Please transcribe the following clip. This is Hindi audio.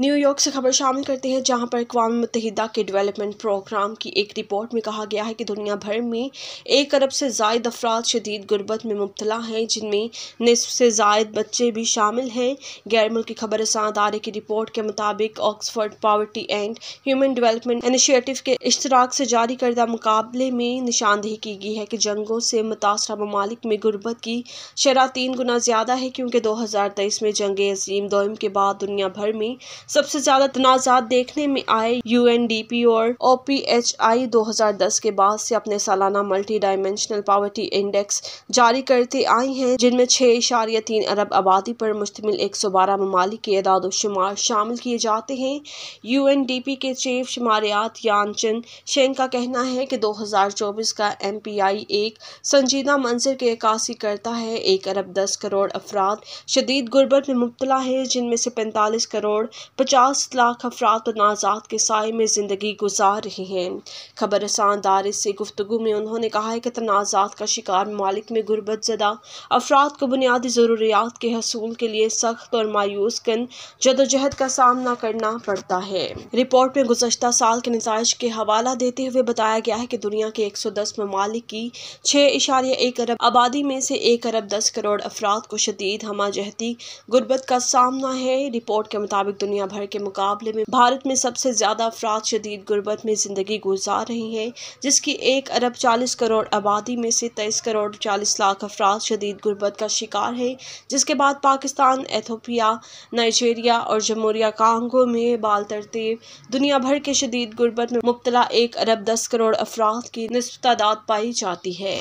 न्यूयॉर्क से खबर शामिल करते हैं जहां पर अकवा मुतहदा के डेवलपमेंट प्रोग्राम की एक रिपोर्ट में कहा गया है कि दुनिया भर में एक अरब से जायद अफराद शदीद गुर्बत में मुबतला हैं जिनमें नसफ से जायद बच्चे भी शामिल हैं गैर मुल्की खबर अदारे की रिपोर्ट के मुताबिक Oxford poverty and human development initiative के इश्तराक से जारी करदा मुकाबले में निशानदेही की गई है कि जंगों से मुतासर ममालिक में गुर्बत की शरह तीन गुना ज़्यादा है क्योंकि दो हज़ार तेईस में जंग अजीम दोम के बाद दुनिया भर में सबसे ज्यादा तनाजात देखने में आए यू एन डी पी और ओ पी एच आई दो हजार दस के बाद से अपने सालाना मल्टी डायमेंशनल पावर्टी इंडेक्स जारी करते आई हैं जिनमें छः इशारिया तीन अरब आबादी पर मुश्तमिल एक सौ बारह ममालिक के इदादोशुमार शामिल किए जाते हैं यू एन डी पी के चीफ शुमारियात यानचन शेंग का कहना है कि दो हजार चौबीस का एम पी आई एक संजीदा मंजर की अक्सी करता है एक अरब दस करोड़ अफराद शदीद गुर्बत में मुबतला है जिनमें से पैंतालीस करोड़ पचास लाख अफराद नाजात के साय में ज़िंदगी गुजार रहे हैं खबर दार से गुफ्तु में उन्होंने कहा है कि तनाज़ात का शिकार ममालिक में गुर्बत ज़दा अफराद को बुनियादी ज़रूरियात के हसूल के लिए सख्त और मायूस कन जदोजहद का सामना करना पड़ता है रिपोर्ट में गुजशत साल के नतज के हवाला देते हुए बताया गया है कि दुनिया के एक सौ दस ममालिक की छः इशारे एक अरब आबादी में से एक अरब दस करोड़ अफराद को शदीद हमाजहती गुर्बत का सामना है रिपोर्ट के मुताबिक दुनिया भर के मुकाबले में भारत में सबसे ज़्यादा अफराद शदीद गुर्बत में ज़िंदगी गुजार रही हैं जिसकी एक अरब चालीस करोड़ आबादी में से तेईस करोड़ चालीस लाख अफराद शदीद गुर्बत का शिकार है जिसके बाद पाकिस्तान एथोपिया नाइजेरिया और जमहूरिया कांगो में बाल तरतीब दुनिया भर के शदीद गुर्बत में मुबतला एक अरब दस करोड़ अफराद की नस्ब तादाद पाई जाती है